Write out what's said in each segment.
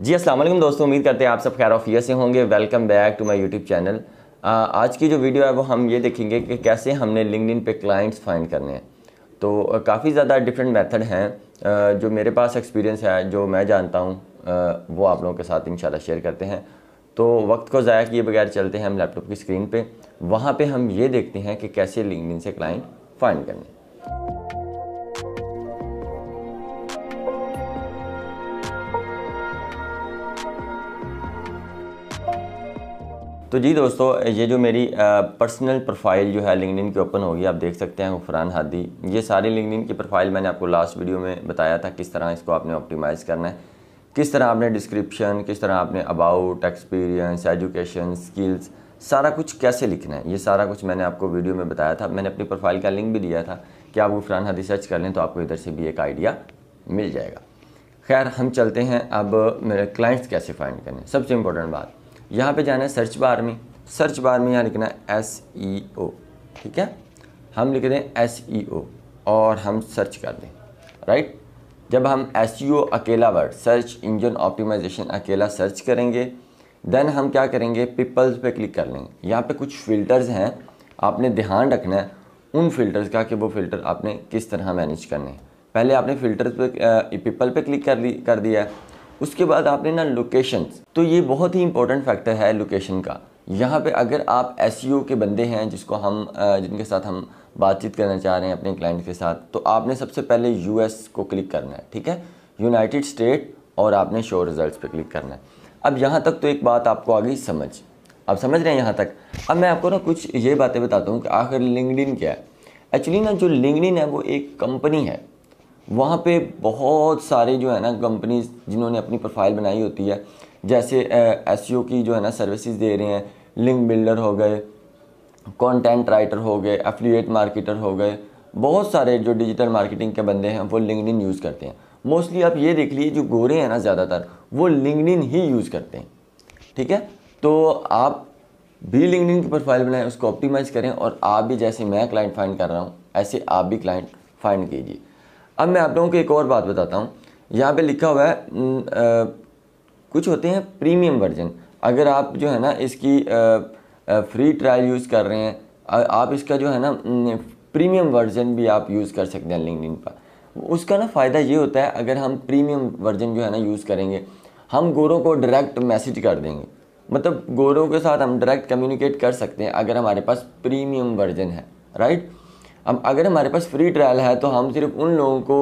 जी वालेकुम दोस्तों उम्मीद करते हैं आप सब खैर ऑफियर से होंगे welcome back to my YouTube channel आज की जो वीडियो है वो हम ये देखेंगे कि कैसे हमने लिंकड पे क्लाइंट्स फाइंड करने हैं तो काफ़ी ज़्यादा डिफरेंट मेथड हैं जो मेरे पास एक्सपीरियंस है जो मैं जानता हूँ वो आप लोगों के साथ इन शेयर करते हैं तो वक्त को ज़ाया किए बगैर चलते हैं हम लैपटॉप की स्क्रीन पर वहाँ पर हम ये देखते हैं कि कैसे लिंकड से क्लाइंट फाइंड करने तो जी दोस्तों ये जो मेरी पर्सनल प्रोफाइल जो है लिंकडिन की ओपन होगी आप देख सकते हैं गुफरान हादी ये सारी लिंकडिन की प्रोफाइल मैंने आपको लास्ट वीडियो में बताया था किस तरह इसको आपने ऑप्टिमाइज़ करना है किस तरह आपने डिस्क्रिप्शन किस तरह आपने अबाउट एक्सपीरियंस एजुकेशन स्किल्स सारा कुछ कैसे लिखना है ये सारा कुछ मैंने आपको वीडियो में बताया था मैंने अपनी प्रोफाइल का लिंक भी दिया था कि आप गुफरान हादी सर्च कर लें तो आपको इधर से भी एक आइडिया मिल जाएगा खैर हम चलते हैं अब मेरे क्लाइंट्स कैसे फाइंड करें सबसे इम्पोर्टेंट बात यहाँ पे जाना है सर्च बार में सर्च बार में यहाँ लिखना है एस ई ओ ठीक है हम लिख दें एस ई ओ और हम सर्च कर दें राइट जब हम एस ई ओ अकेला वर्ड सर्च इंजन ऑप्टिमाइजेशन अकेला सर्च करेंगे देन हम क्या करेंगे पीपल्स पे क्लिक कर लेंगे यहाँ पे कुछ फ़िल्टर्स हैं आपने ध्यान रखना है उन फ़िल्टर्स का कि वो फ़िल्टर आपने किस तरह मैनेज करने हैं पहले आपने फ़िल्टर्स पे पीपल पे क्लिक कर ली कर दिया है उसके बाद आपने ना लोकेशन तो ये बहुत ही इंपॉर्टेंट फैक्टर है लोकेशन का यहाँ पे अगर आप एस e के बंदे हैं जिसको हम जिनके साथ हम बातचीत करना चाह रहे हैं अपने क्लाइंट के साथ तो आपने सबसे पहले यू को क्लिक करना है ठीक है यूनाइटेड स्टेट और आपने शो रिज़ल्ट पे क्लिक करना है अब यहाँ तक तो एक बात आपको आ गई समझ आप समझ रहे हैं यहाँ तक अब मैं आपको ना कुछ ये बातें बताता हूँ कि आखिर लिंगडिन क्या है एक्चुअली ना जो लिंगडिन है वो एक कंपनी है वहाँ पे बहुत सारे जो है ना कंपनीज जिन्होंने अपनी प्रोफाइल बनाई होती है जैसे एस e की जो है ना सर्विसेज दे रहे हैं लिंक बिल्डर हो गए कंटेंट राइटर हो गए एफिलिएट मार्केटर हो गए बहुत सारे जो डिजिटल मार्केटिंग के बंदे हैं वो लिंकड यूज़ करते हैं मोस्टली आप ये देख लीजिए जो गोरे हैं ना ज़्यादातर वो लिंकड ही यूज़ करते हैं ठीक है तो आप भी लिंकड की प्रोफाइल बनाएं उसको ऑप्टिमाइज़ करें और आप भी जैसे मैं क्लाइंट फाइंड कर रहा हूँ ऐसे आप भी क्लाइंट फाइंड कीजिए अब मैं आप लोगों को एक और बात बताता हूँ यहाँ पे लिखा हुआ है आ, कुछ होते हैं प्रीमियम वर्जन अगर आप जो है ना इसकी आ, आ, फ्री ट्रायल यूज़ कर रहे हैं आ, आप इसका जो है ना प्रीमियम वर्जन भी आप यूज़ कर सकते हैं लिंकड पर उसका ना फ़ायदा ये होता है अगर हम प्रीमियम वर्जन जो है ना यूज़ करेंगे हम गोरों को डायरेक्ट मैसेज कर देंगे मतलब गोरों के साथ हम डायरेक्ट कम्युनिकेट कर सकते हैं अगर हमारे पास प्रीमियम वर्जन है राइट अब अगर हमारे पास फ्री ट्रायल है तो हम सिर्फ उन लोगों को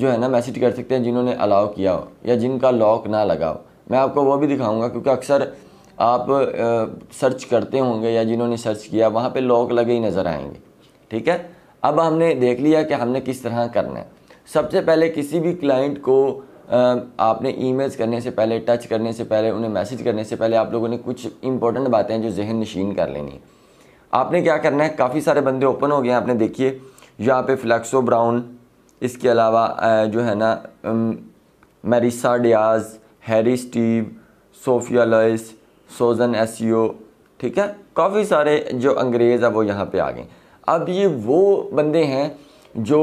जो है ना मैसेज कर सकते हैं जिन्होंने अलाउ किया हो या जिनका लॉक ना लगा हो मैं आपको वो भी दिखाऊंगा क्योंकि अक्सर आप आ, सर्च करते होंगे या जिन्होंने सर्च किया वहाँ पे लॉक लगे ही नज़र आएंगे ठीक है अब हमने देख लिया कि हमने किस तरह करना है सबसे पहले किसी भी क्लाइंट को आ, आपने ई करने से पहले टच करने से पहले उन्हें मैसेज करने से पहले आप लोगों ने कुछ इंपॉर्टेंट बातें जो जहन नशीन कर लेनी है आपने क्या करना है काफ़ी सारे बंदे ओपन हो गए हैं आपने देखिए यहाँ पे फ्लैक्सो ब्राउन इसके अलावा जो है ना Marissa Diaz Harry Steve Sophia Lois Susan SEO ठीक है काफ़ी सारे जो अंग्रेज़ है वो यहाँ पे आ गए अब ये वो बंदे हैं जो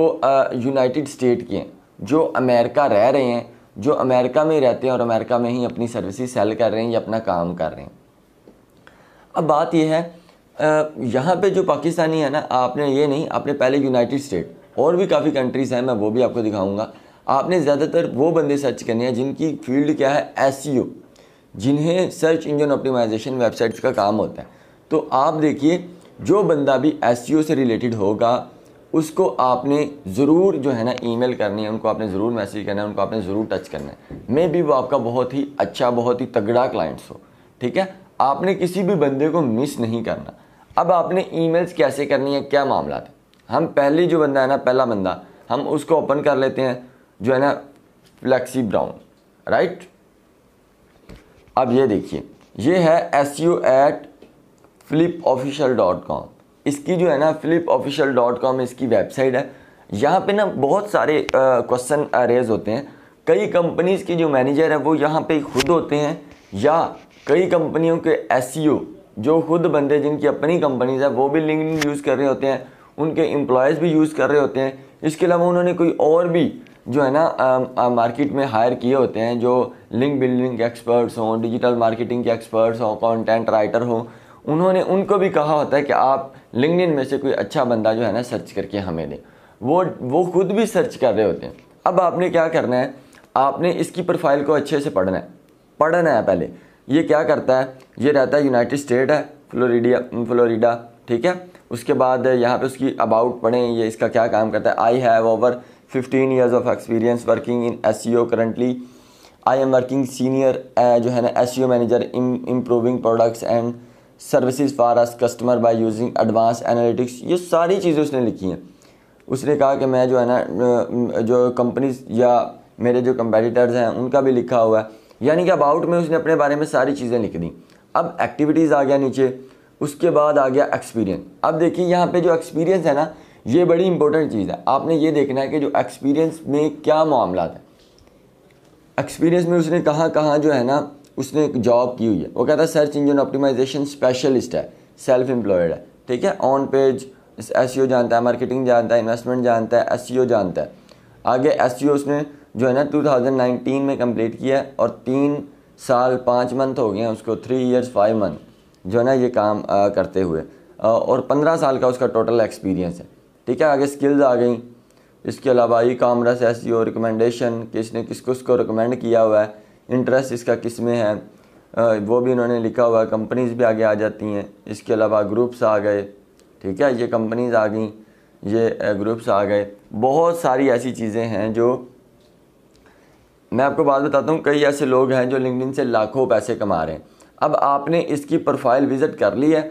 यूनाइटेड स्टेट के हैं जो अमेरिका रह रहे हैं जो अमेरिका में रहते हैं और अमेरिका में ही अपनी सर्विसेज सेल कर रहे हैं या अपना काम कर रहे हैं अब बात यह है यहाँ पे जो पाकिस्तानी है ना आपने ये नहीं आपने पहले यूनाइटेड स्टेट और भी काफ़ी कंट्रीज़ हैं मैं वो भी आपको दिखाऊंगा आपने ज़्यादातर वो बंदे सर्च करने हैं जिनकी फील्ड क्या है एस e जिन्हें सर्च इंजन ऑप्टिमाइजेशन वेबसाइट्स का काम होता है तो आप देखिए जो बंदा भी एस e से रिलेटेड होगा उसको आपने ज़रूर जो है ना ईमेल करनी है उनको आपने ज़रूर मैसेज करना है उनको आपने ज़रूर टच करना है मे भी वो आपका बहुत ही अच्छा बहुत ही तगड़ा क्लाइंट्स हो ठीक है आपने किसी भी बंदे को मिस नहीं करना अब आपने ईमेल्स कैसे करनी है क्या मामला है हम पहली जो बंदा है ना पहला बंदा हम उसको ओपन कर लेते हैं जो है ना फ्लैक्सी ब्राउन राइट अब ये देखिए ये है S U at flip official dot com इसकी जो है ना फ्लिप ऑफिशियल डॉट कॉम इसकी वेबसाइट है यहाँ पे ना बहुत सारे क्वेश्चन रेज होते हैं कई कंपनीज़ के जो मैनेजर हैं वो यहाँ पे खुद होते हैं या कई कंपनियों के एस जो खुद बंदे जिनकी अपनी कंपनीज है वो भी लिंक यूज़ कर रहे होते हैं उनके एम्प्लॉयज़ भी यूज़ कर रहे होते हैं इसके अलावा उन्होंने कोई और भी जो है ना मार्केट में हायर किए होते हैं जो लिंक बिल्डिंग के एक्सपर्ट्स हों डिजिटल मार्केटिंग के एक्सपर्ट्स हों कंटेंट राइटर हों उन्होंने उनको भी कहा होता है कि आप लिंकड में से कोई अच्छा बंदा जो है ना सर्च करके हमें दें वो वो खुद भी सर्च कर रहे होते हैं अब आपने क्या करना है आपने इसकी प्रोफाइल को अच्छे से पढ़ना है पढ़ना है पहले ये क्या करता है ये रहता है यूनाइटेड स्टेट है फ्लोरिडिया फ्लोरिडा ठीक है उसके बाद यहाँ पे उसकी अबाउट पढ़ें ये इसका क्या काम करता है I have over fifteen years of experience working in S currently I am working senior जो है ना S manager improving products and services for us customer by using advance analytics ये सारी चीज़ें उसने लिखी हैं उसने कहा कि मैं जो है ना जो कंपनीज या मेरे जो कंपेटिटर्स हैं उनका भी लिखा हुआ है यानी कि अबाउट में उसने अपने बारे में सारी चीज़ें लिख दी अब एक्टिविटीज़ आ गया नीचे उसके बाद आ गया एक्सपीरियंस अब देखिए यहाँ पे जो एक्सपीरियंस है ना ये बड़ी इंपॉर्टेंट चीज़ है आपने ये देखना है कि जो एक्सपीरियंस में क्या मामला है एक्सपीरियंस में उसने कहाँ कहाँ जो है ना उसने एक जॉब की हुई है वो कहता है सर्च इंजन ऑप्टिमाइजेशन स्पेशलिस्ट है सेल्फ एम्प्लॉयड है ठीक है ऑन पेज एस जानता है मार्केटिंग जानता है इन्वेस्टमेंट जानता है एस e जानता है आगे एस e उसने जो है ना 2019 में कंप्लीट किया है और तीन साल पाँच मंथ हो गए हैं उसको थ्री इयर्स फाइव मंथ जो है ना ये काम आ, करते हुए आ, और पंद्रह साल का उसका टोटल एक्सपीरियंस है ठीक है आगे स्किल्स आ गई इसके अलावा ई कामर्स एस रिकमेंडेशन किसने किस को रिकमेंड किया हुआ है इंटरेस्ट इसका किस में है आ, वो भी इन्होंने लिखा हुआ है कंपनीज़ भी आगे आ जाती हैं इसके अलावा ग्रुप्स आ गए ठीक है ये कंपनीज़ आ गई ये ग्रुप्स आ गए बहुत सारी ऐसी चीज़ें हैं जो मैं आपको बात बताता हूँ कई ऐसे लोग हैं जो लिंकडिन से लाखों पैसे कमा रहे हैं अब आपने इसकी प्रोफाइल विज़िट कर ली है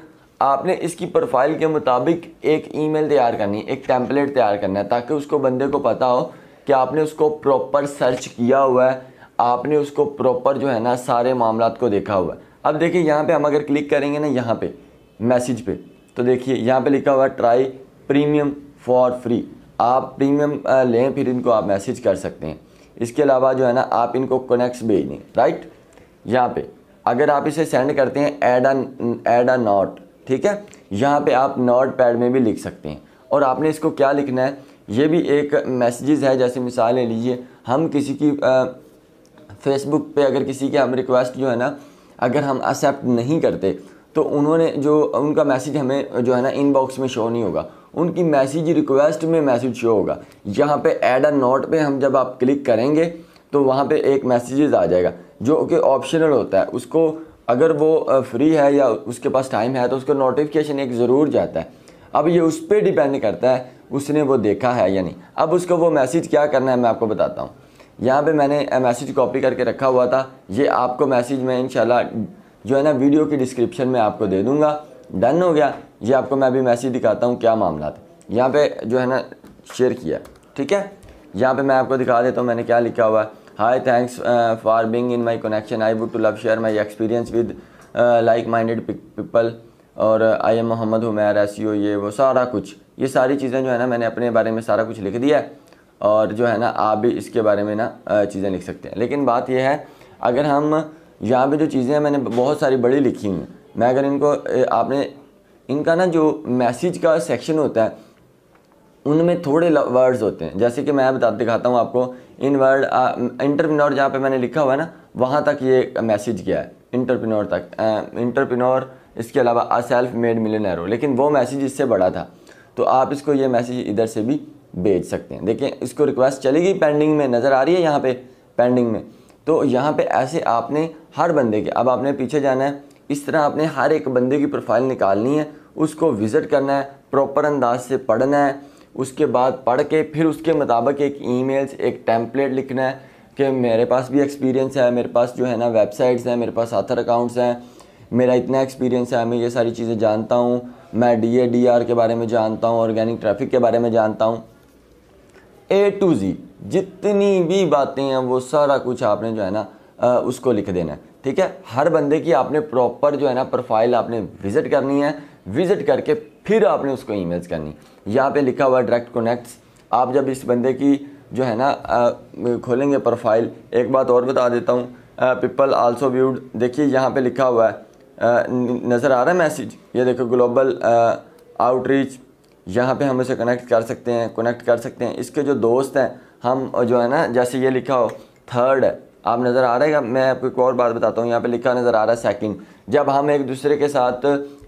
आपने इसकी प्रोफाइल के मुताबिक एक ईमेल तैयार करनी है एक टैंपलेट तैयार करना है ताकि उसको बंदे को पता हो कि आपने उसको प्रॉपर सर्च किया हुआ है आपने उसको प्रॉपर जो है ना सारे मामला को देखा हुआ है अब देखिए यहाँ पे हम अगर क्लिक करेंगे ना यहाँ पे मैसेज पे तो देखिए यहाँ पे लिखा हुआ है ट्राई प्रीमियम फॉर फ्री आप प्रीमियम लें फिर इनको आप मैसेज कर सकते हैं इसके अलावा जो है ना आप इनको कनेक्ट्स भेज दें राइट यहाँ पे अगर आप इसे सेंड करते हैं add ah add a note ठीक है यहाँ पे आप नॉट पैड में भी लिख सकते हैं और आपने इसको क्या लिखना है ये भी एक मैसेजेस है जैसे मिसाल ले लीजिए हम किसी की फेसबुक पे अगर किसी के हम रिक्वेस्ट जो है ना अगर हम एक्सेप्ट नहीं करते तो उन्होंने जो उनका मैसेज हमें जो है ना इनबॉक्स में शो नहीं होगा उनकी मैसेज रिक्वेस्ट में मैसेज शो होगा यहाँ पे ऐड अ नोट पे हम जब आप क्लिक करेंगे तो वहाँ पे एक मैसेजेस आ जाएगा जो कि ऑप्शनल होता है उसको अगर वो फ्री है या उसके पास टाइम है तो उसको नोटिफिकेशन एक ज़रूर जाता है अब ये उस पर डिपेंड करता है उसने वो देखा है या नहीं अब उसको वो मैसेज क्या करना है मैं आपको बताता हूँ यहाँ पे मैंने मैसेज कॉपी करके रखा हुआ था ये आपको मैसेज मैं इंशाल्लाह जो है ना वीडियो की डिस्क्रिप्शन में आपको दे दूँगा डन हो गया ये आपको मैं अभी मैसेज दिखाता हूँ क्या मामला था यहाँ पे जो है ना शेयर किया ठीक है यहाँ पे मैं आपको दिखा देता हूँ मैंने क्या लिखा हुआ है hi thanks for being in my connection I would to love share my experience with like minded people और I am Mohammad Humair S ये वो सारा कुछ ये सारी चीज़ें जो है ना मैंने अपने बारे में सारा कुछ लिख दिया है और जो है ना आप भी इसके बारे में ना uh, चीज़ें लिख सकते हैं लेकिन बात यह है अगर हम यहाँ पे जो चीज़ें हैं मैंने बहुत सारी बड़ी लिखी हुई हैं मैं अगर इनको आपने इनका ना जो मैसेज का सेक्शन होता है उनमें थोड़े वर्ड्स होते हैं जैसे कि मैं बता दिखाता हूँ आपको इन वर्ड इंटरप्रिनोर जहाँ पे मैंने लिखा हुआ है ना वहाँ तक ये मैसेज गया है इंटरप्रिनोर तक इंटरप्रिनोर इसके अलावा आ सेल्फ मेड मिलियनर हो लेकिन वो मैसेज इससे बड़ा था तो आप इसको ये मैसेज इधर से भी भेज सकते हैं देखिए इसको रिक्वेस्ट चलेगी पेंडिंग में नज़र आ रही है यहाँ पर पेंडिंग में तो यहाँ पर ऐसे आपने हर बंदे के अब आपने पीछे जाना है इस तरह आपने हर एक बंदे की प्रोफाइल निकालनी है उसको विज़िट करना है प्रॉपर अंदाज से पढ़ना है उसके बाद पढ़ के फिर उसके मुताबिक एक ईमेल्स एक टैम्पलेट लिखना है कि मेरे पास भी एक्सपीरियंस है मेरे पास जो है ना वेबसाइट्स हैं मेरे पास आथर अकाउंट्स हैं मेरा इतना एक्सपीरियंस है मैं ये सारी चीज़ें जानता हूँ मैं डी ए डी आर के बारे में जानता हूँ ऑर्गेनिक ट्रैफिक के बारे में जानता हूँ ए टू जी जितनी भी बातें हैं वो सारा कुछ आपने जो है ना उसको लिख देना है ठीक है हर बंदे की आपने प्रॉपर जो है ना प्रोफाइल आपने विजिट करनी है विजिट करके फिर आपने उसको ईमेल्स करनी यहाँ पे लिखा हुआ है डायरेक्ट कोनेक्ट्स आप जब इस बंदे की जो है ना खोलेंगे प्रोफाइल एक बात और बता देता हूँ पीपल आल्सो व्यूड देखिए यहाँ पे लिखा हुआ है नज़र आ रहा है मैसेज ये देखो ग्लोबल आउटरीच यहाँ पे हम उसे कनेक्ट कर सकते हैं कनेक्ट कर सकते हैं इसके जो दोस्त हैं हम जो है ना जैसे ये लिखा हो थर्ड है आप नज़र आ रहे हैं मैं आपको एक और बात बताता हूँ यहाँ पे लिखा नज़र आ रहा है सेकंड जब हम एक दूसरे के साथ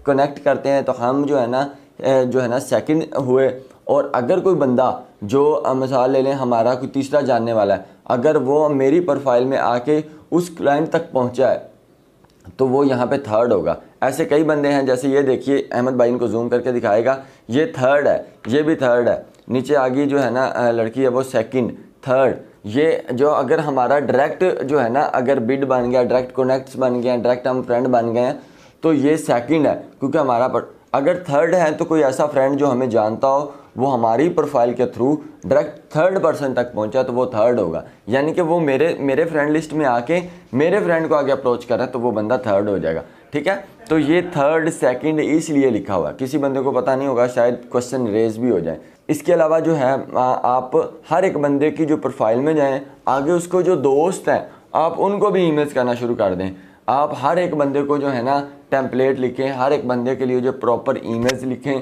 कनेक्ट करते हैं तो हम जो है ना जो है ना सेकंड हुए और अगर कोई बंदा जो मिसाल ले लें हमारा कोई तीसरा जानने वाला है अगर वो मेरी प्रोफाइल में आके उस क्लाइंट तक पहुँचा है तो वो यहाँ पर थर्ड होगा ऐसे कई बंदे हैं जैसे ये देखिए अहमद भाई इनको जूम करके दिखाएगा ये थर्ड है ये भी थर्ड है नीचे आगे जो है ना लड़की है वो सेकंड थर्ड ये जो अगर हमारा डायरेक्ट जो है ना अगर बिड बन गया डायरेक्ट कनेक्ट्स बन गए डायरेक्ट हम फ्रेंड बन गए हैं तो ये सेकंड है क्योंकि हमारा पर, अगर थर्ड है तो कोई ऐसा फ्रेंड जो हमें जानता हो वो हमारी प्रोफाइल के थ्रू डायरेक्ट थर्ड पर्सन तक पहुंचा तो वो थर्ड होगा यानी कि वो मेरे मेरे फ्रेंड लिस्ट में आके मेरे फ्रेंड को आगे अप्रोच कर रहा है तो वो बंदा थर्ड हो जाएगा ठीक है तो ये थर्ड सेकंड इसलिए लिखा हुआ है किसी बंदे को पता नहीं होगा शायद क्वेश्चन रेज भी हो जाए इसके अलावा जो है आप हर एक बंदे की जो प्रोफाइल में जाएं आगे उसको जो दोस्त हैं आप उनको भी ईमेल्स करना शुरू कर दें आप हर एक बंदे को जो है ना टेम्पलेट लिखें हर एक बंदे के लिए जो प्रॉपर ईमेज लिखें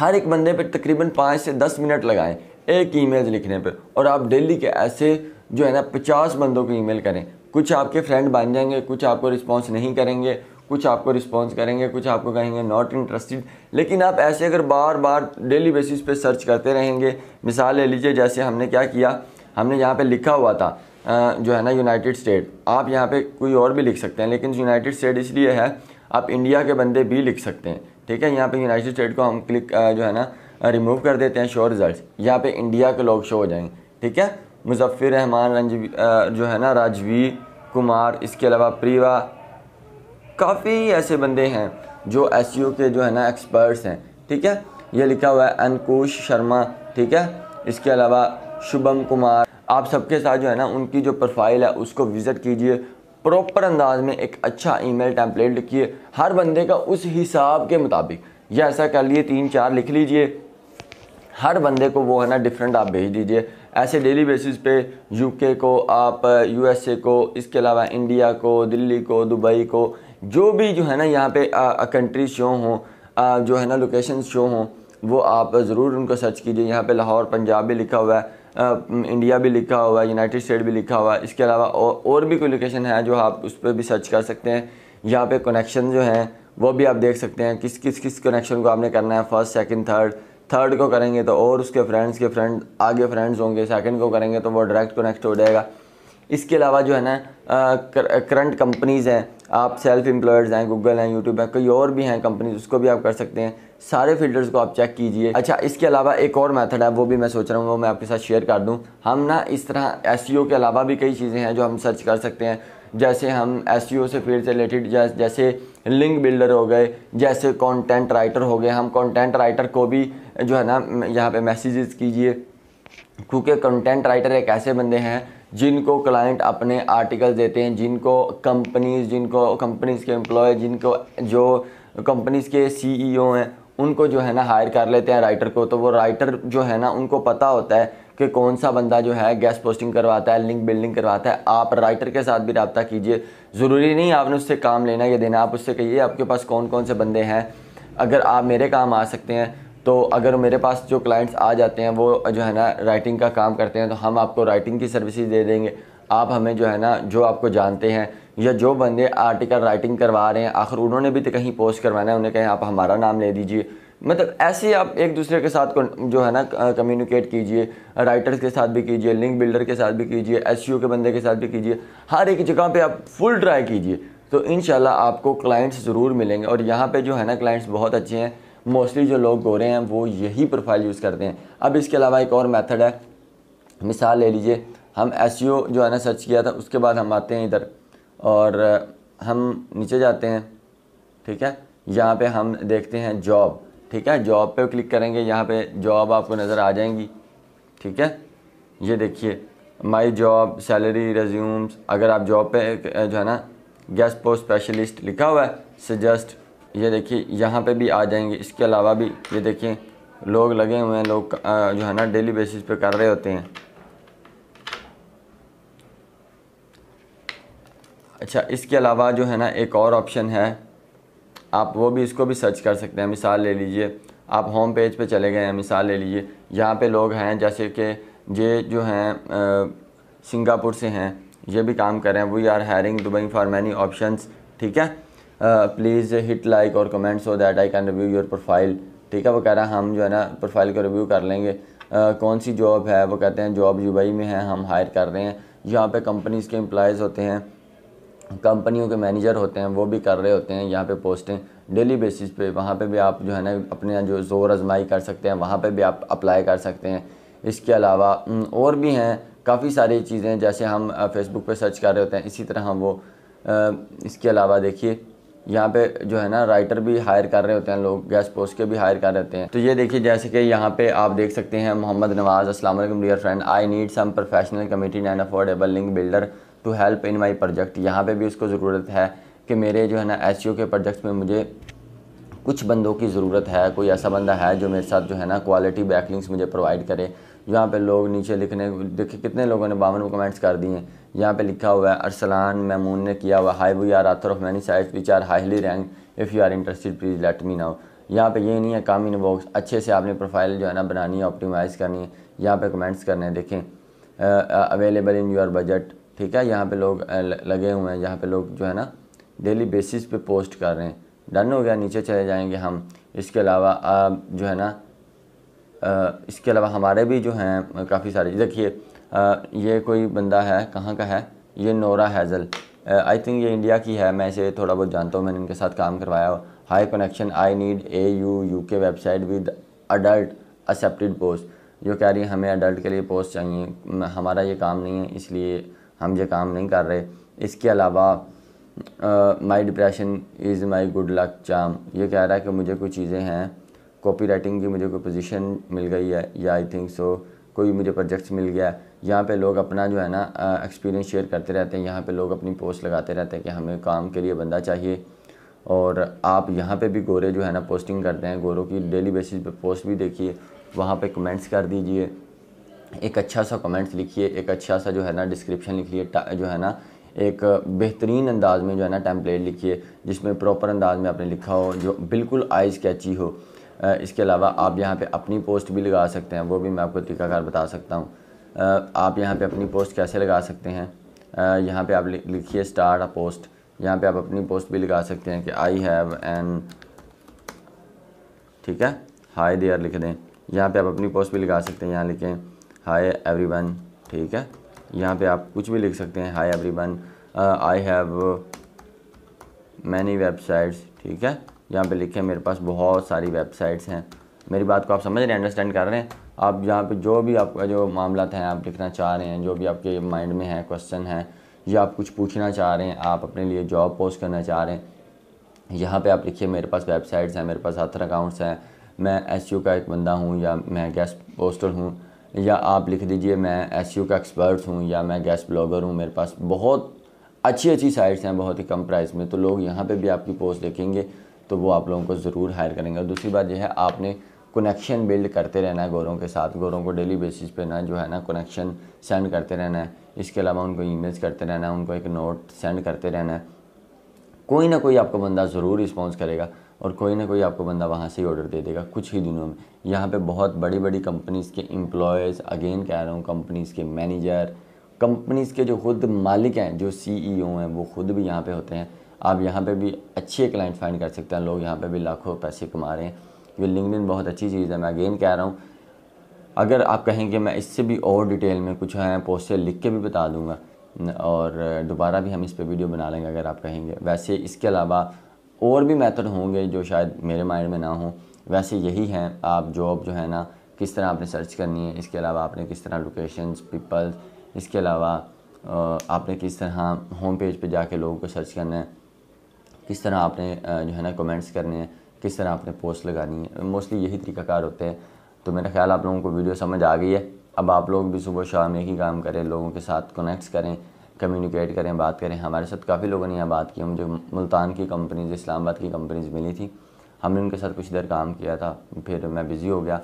हर एक बंदे पर तकरीबन पाँच से दस मिनट लगाएँ एक ईमेल लिखने पर और आप डेली के ऐसे जो है ना पचास बंदों को ईमेल करें कुछ आपके फ्रेंड बन जाएंगे कुछ आपको रिस्पॉन्स नहीं करेंगे कुछ आपको रिस्पॉन्स करेंगे कुछ आपको कहेंगे नॉट इंटरेस्टेड लेकिन आप ऐसे अगर बार बार डेली बेसिस पे सर्च करते रहेंगे मिसाल ले लीजिए जैसे हमने क्या किया हमने यहाँ पे लिखा हुआ था जो है ना यूनाइटेड स्टेट आप यहाँ पे कोई और भी लिख सकते हैं लेकिन यूनाइटेड स्टेट इसलिए है आप इंडिया के बंदे भी लिख सकते हैं ठीक है यहाँ पर यूनाइटेड स्टेट को हम क्लिक जो है ना रिमूव कर देते हैं शो रिज़ल्ट यहाँ पर इंडिया के लोग शो हो जाएंगे ठीक है मुजफ़िर रहमान रंजवी जो है ना राजवी कुमार इसके अलावा प्रीवा काफ़ी ऐसे बंदे हैं जो एस e के जो है ना एक्सपर्ट्स हैं ठीक है ये लिखा हुआ है अंकुश शर्मा ठीक है इसके अलावा शुभम कुमार आप सबके साथ जो है ना उनकी जो प्रोफाइल है उसको विज़िट कीजिए प्रॉपर अंदाज में एक अच्छा ईमेल टेम्पलेट लिखिए हर बंदे का उस हिसाब के मुताबिक या ऐसा कर लिए तीन चार लिख लीजिए हर बंदे को वो है ना डिफरेंट आप भेज दीजिए ऐसे डेली बेसिस पे यूके को आप यूएसए को इसके अलावा इंडिया को दिल्ली को दुबई को जो भी जो है ना यहाँ पे कंट्री शो हों जो है ना लोकेशन शो हों वो आप ज़रूर उनको सर्च कीजिए यहाँ पे लाहौर पंजाब भी लिखा हुआ है आ, इंडिया भी लिखा हुआ है यूनाइटेड स्टेट भी लिखा हुआ है इसके अलावा और, और भी कोई लोकेशन है जो आप उस पर भी सर्च कर सकते हैं यहाँ पर कनेक्शन जो हैं वो भी आप देख सकते हैं किस किस किस कनेक्शन को आपने करना है फर्स्ट सेकेंड थर्ड थर्ड को करेंगे तो और उसके फ्रेंड्स के फ्रेंड आगे फ्रेंड्स होंगे सेकंड को करेंगे तो वो डायरेक्ट कनेक्ट हो जाएगा इसके अलावा जो है ना करंट कंपनीज़ हैं आप सेल्फ एम्प्लॉयर्स हैं गूगल हैं यूट्यूब हैं कोई और भी हैं कंपनीज उसको भी आप कर सकते हैं सारे फिल्टर्स को आप चेक कीजिए अच्छा इसके अलावा एक और मेथड है वो भी मैं सोच रहा हूँ वो मैं आपके साथ शेयर कर दूँ हम ना इस तरह एस e के अलावा भी कई चीज़ें हैं जो हम सर्च कर सकते हैं जैसे हम एस e से फील्ड से रिलेटेड जैसे लिंक बिल्डर हो गए जैसे कॉन्टेंट राइटर हो गए हम कॉन्टेंट राइटर को भी जो है ना यहाँ पे मैसेजेस कीजिए क्योंकि कंटेंट राइटर एक ऐसे बंदे हैं जिनको क्लाइंट अपने आर्टिकल देते हैं जिनको कंपनीज जिनको कंपनीज के एम्प्लॉय जिनको जो कंपनीज के सीईओ e हैं उनको जो है ना हायर कर लेते हैं राइटर को तो वो राइटर जो है ना उनको पता होता है कि कौन सा बंदा जो है गैस पोस्टिंग करवाता है लिंक बिल्डिंग करवाता है आप राइटर के साथ भी रबता कीजिए ज़रूरी नहीं आपने उससे काम लेना या देना आप उससे कहिए आपके पास कौन कौन से बंदे हैं अगर आप मेरे काम आ सकते हैं तो अगर मेरे पास जो क्लाइंट्स आ जाते हैं वो जो है ना राइटिंग का काम करते हैं तो हम आपको राइटिंग की सर्विसेज दे देंगे आप हमें जो है ना जो आपको जानते हैं या जो बंदे आर्टिकल राइटिंग करवा रहे हैं आखिर उन्होंने भी तो कहीं पोस्ट करवाना है उन्हें कहें आप हमारा नाम ले दीजिए मतलब ऐसे आप एक दूसरे के साथ जो है ना कम्युनिकेट कीजिए राइटर्स के साथ भी कीजिए लिंक बिल्डर के साथ भी कीजिए एस e के बंदे के साथ भी कीजिए हर एक जगह पे आप फुल ट्राई कीजिए तो इन आपको क्लाइंट्स ज़रूर मिलेंगे और यहाँ पे जो है ना क्लाइंट्स बहुत अच्छे हैं मोस्टली जो लोग गोरे हैं वो यही प्रोफाइल यूज़ करते हैं अब इसके अलावा एक और मेथड है मिसाल ले लीजिए हम एस e जो है ना सर्च किया था उसके बाद हम आते हैं इधर और हम नीचे जाते हैं ठीक है यहाँ पे हम देखते हैं जॉब ठीक है जॉब पे क्लिक करेंगे यहाँ पे जॉब आपको नज़र आ जाएंगी ठीक है ये देखिए माय जॉब सैलरी रेज्यूम्स अगर आप जॉब पे जो है ना गेस्ट पोस्ट स्पेशलिस्ट लिखा हुआ है सजेस्ट ये देखिए यहाँ पे भी आ जाएंगे इसके अलावा भी ये देखिए लोग लगे हुए हैं लोग जो है ना डेली बेसिस पे कर रहे होते हैं अच्छा इसके अलावा जो है ना एक और ऑप्शन है आप वो भी इसको भी सर्च कर सकते हैं मिसाल ले लीजिए आप होम पेज पे चले गए हैं मिसाल ले लीजिए यहाँ पे लोग हैं जैसे कि ये जो हैं सिंगापुर से हैं ये भी काम कर रहे हैं we are hiring Dubai for many options ठीक है प्लीज़ हिट लाइक और comment so that I can review your profile ठीक है वो कह रहा हम जो है ना प्रोफाइल को रिव्यू कर लेंगे uh, कौन सी जॉब है वो कहते हैं जॉब दुबई में है हम हायर कर रहे हैं यहाँ पे कंपनीज़ के एम्प्लॉज़ होते हैं कंपनियों के मैनेजर होते हैं वो भी कर रहे होते हैं यहाँ पे पोस्टिंग डेली बेसिस पे वहाँ पे भी आप जो है ना अपने जो ज़ोर आजमाई कर सकते हैं वहाँ पे भी आप अप्लाई कर सकते हैं इसके अलावा और भी हैं काफ़ी सारी चीज़ें जैसे हम फेसबुक पे सर्च कर रहे होते हैं इसी तरह हम वो इसके अलावा देखिए यहाँ पे जो है ना राइटर भी हायर कर रहे होते हैं लोग गैस पोस्ट के भी हायर कर रहते हैं तो ये देखिए जैसे कि यहाँ पे आप देख सकते हैं मोहम्मद नवाज अस्सलाम वालेकुम dear friend I need some professional committee and affordable link builder to help in my project यहाँ पे भी उसको ज़रूरत है कि मेरे जो है ना एस e के प्रोजेक्ट्स में मुझे कुछ बंदों की ज़रूरत है कोई ऐसा बंदा है जो मेरे साथ जो है ना क्वालिटी बैकलिंग्स मुझे प्रोवाइड करे यहाँ पे लोग नीचे लिखने देखिए कितने लोगों ने बावन कमेंट्स कर दिए हैं यहाँ पे लिखा हुआ है अरसलान मैमून ने किया हुआ hi we are author of many site which are highly rank if you are interested please let me now यहाँ पे ये नहीं है काम इन बॉक्स अच्छे से आपने प्रोफाइल जो है ना बनानी है ऑप्टिमाइज़ करनी है यहाँ पे कमेंट्स करने हैं देखें अवेलेबल इन योर बजट ठीक है यहाँ पे लोग लगे हुए हैं यहाँ पे लोग जो है ना डेली बेसिस पे पोस्ट कर रहे हैं डन हो गया नीचे चले जाएंगे हम इसके अलावा जो है ना इसके अलावा हमारे भी जो हैं काफ़ी सारे देखिए ये कोई बंदा है कहाँ का है ये नोरा हैज़ल आई थिंक ये इंडिया की है मैं इसे थोड़ा बहुत जानता हूँ मैंने इनके साथ काम करवाया hi connection I need a U U K website with adult accepted post जो कह रही है हमें अडल्ट के लिए पोस्ट चाहिए हमारा ये काम नहीं है इसलिए हम ये काम नहीं कर रहे इसके अलावा my depression is my good luck charm ये कह रहा है कि मुझे कुछ चीज़ें हैं कॉपी राइटिंग की मुझे कोई पोजीशन मिल गई है या आई थिंक सो कोई मुझे प्रोजेक्ट्स मिल गया यहाँ पे लोग अपना जो है ना एक्सपीरियंस शेयर करते रहते हैं यहाँ पे लोग अपनी पोस्ट लगाते रहते हैं कि हमें काम के लिए बंदा चाहिए और आप यहाँ पे भी गोरे जो है ना पोस्टिंग करते हैं गोरों की डेली बेसिस पे पोस्ट भी देखिए वहाँ पे कमेंट्स कर दीजिए एक अच्छा सा कमेंट्स लिखिए एक अच्छा सा जो है ना डिस्क्रिप्शन लिखिए जो है ना एक बेहतरीन अंदाज में जो है ना टेम्पलेट लिखिए जिसमें प्रॉपर अंदाज में आपने लिखा हो जो बिल्कुल आइज़ कैची हो इसके अलावा आप यहाँ पे अपनी पोस्ट भी लगा सकते हैं वो भी मैं आपको तरीकाकार बता सकता हूँ आप यहाँ पे अपनी पोस्ट कैसे लगा सकते हैं यहाँ पे आप लिखिए स्टार्ट अ पोस्ट यहाँ पे आप अपनी पोस्ट भी लगा सकते हैं कि आई हैव एन ठीक है हाई देयर लिख दें यहाँ पे आप अपनी पोस्ट भी लगा सकते हैं यहाँ लिखें हाई एवरी ठीक है यहाँ पर आप कुछ भी लिख सकते हैं hi every I have many websites ठीक है यहाँ पे लिखे मेरे पास बहुत सारी वेबसाइट्स हैं मेरी बात को आप समझ रहे हैं अंडरस्टैंड कर रहे हैं आप यहाँ पे जो भी आपका जो मामला हैं आप लिखना चाह रहे हैं जो भी आपके माइंड में है क्वेश्चन है या आप कुछ पूछना चाह रहे हैं आप अपने लिए जॉब पोस्ट करना चाह रहे हैं यहाँ पर आप लिखिए मेरे पास वेबसाइट्स हैं मेरे पास हथर अकाउंट्स हैं मैं एस का एक बंदा हूँ या मैं गैस पोस्टर हूँ या आप लिख दीजिए मैं एस का एक्सपर्ट हूँ या मैं गैस ब्लॉगर हूँ मेरे पास बहुत अच्छी अच्छी साइट्स हैं बहुत ही कम प्राइस में तो लोग यहाँ पे भी आपकी पोस्ट देखेंगे तो वो आप लोगों को ज़रूर हायर करेंगे और दूसरी बात यह है आपने कनेक्शन बिल्ड करते रहना है गोरों के साथ गोरों को डेली बेसिस पे ना जो है ना कनेक्शन सेंड करते रहना है इसके अलावा उनको ईमेल्स करते रहना है उनको एक नोट सेंड करते रहना है कोई ना कोई आपको बंदा ज़रूर रिस्पॉन्स करेगा और कोई ना कोई आपको बंदा वहाँ से ही ऑर्डर दे देगा कुछ ही दिनों में यहाँ पे बहुत बड़ी बड़ी कंपनीज़ के एम्प्लॉयज़ अगेन कह रहा हूँ कंपनीज़ के मैनेजर कंपनीज़ के जो खुद मालिक हैं जो सीईओ e हैं वो खुद भी यहाँ पे होते हैं आप यहाँ पे भी अच्छे क्लाइंट फाइंड कर सकते हैं लोग यहाँ पे भी लाखों पैसे कमा रहे हैं ये लिंकडिन बहुत अच्छी चीज़ है मैं अगेन कह रहा हूँ अगर आप कहें कि मैं इससे भी और डिटेल में कुछ है पोस्टर लिख के भी बता दूँगा और दोबारा भी हम इस पर वीडियो बना लेंगे अगर आप कहेंगे वैसे इसके अलावा और भी मेथड होंगे जो शायद मेरे माइंड में ना हो वैसे यही हैं आप जॉब जो है ना किस तरह आपने सर्च करनी है इसके अलावा आपने किस तरह लोकेशंस पीपल्स इसके अलावा आपने किस तरह होम पेज पे जाके लोगों को सर्च करना है किस तरह आपने जो है ना कमेंट्स करने हैं किस तरह आपने पोस्ट लगानी है मोस्टली यही तरीकाकार होते हैं तो मेरा ख्याल आप लोगों को वीडियो समझ आ गई है अब आप लोग भी सुबह शाम एक ही काम करें लोगों के साथ कनेक्ट्स करें कम्युनिकेट करें बात करें हमारे साथ काफ़ी लोगों ने यहाँ बात की मुझे मुल्तान की कंपनीज इस्लामाबाद की कंपनीज मिली थी हमने उनके साथ कुछ देर काम किया था फिर मैं बिज़ी हो गया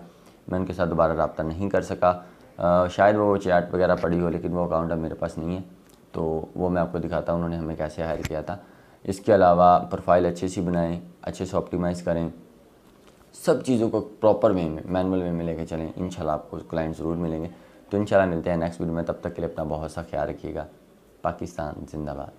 मैं उनके साथ दोबारा रबता नहीं कर सका आ, शायद वो चैट वगैरह पड़ी हो लेकिन वो अकाउंट अब मेरे पास नहीं है तो वो मैं आपको दिखाता हूँ उन्होंने हमें कैसे हायर किया था इसके अलावा प्रोफाइल अच्छे सी बनाएं अच्छे से ऑप्टिमाइज़ करें सब चीज़ों को प्रॉपर वे में मैनुअल वे में लेके चलें इन आपको क्लाइंट ज़रूर मिलेंगे तो इन मिलते हैं नेक्स्ट वीडियो में तब तक के लिए अपना बहुत सा ख्याल रखिएगा पाकिस्तान जिंदाबाद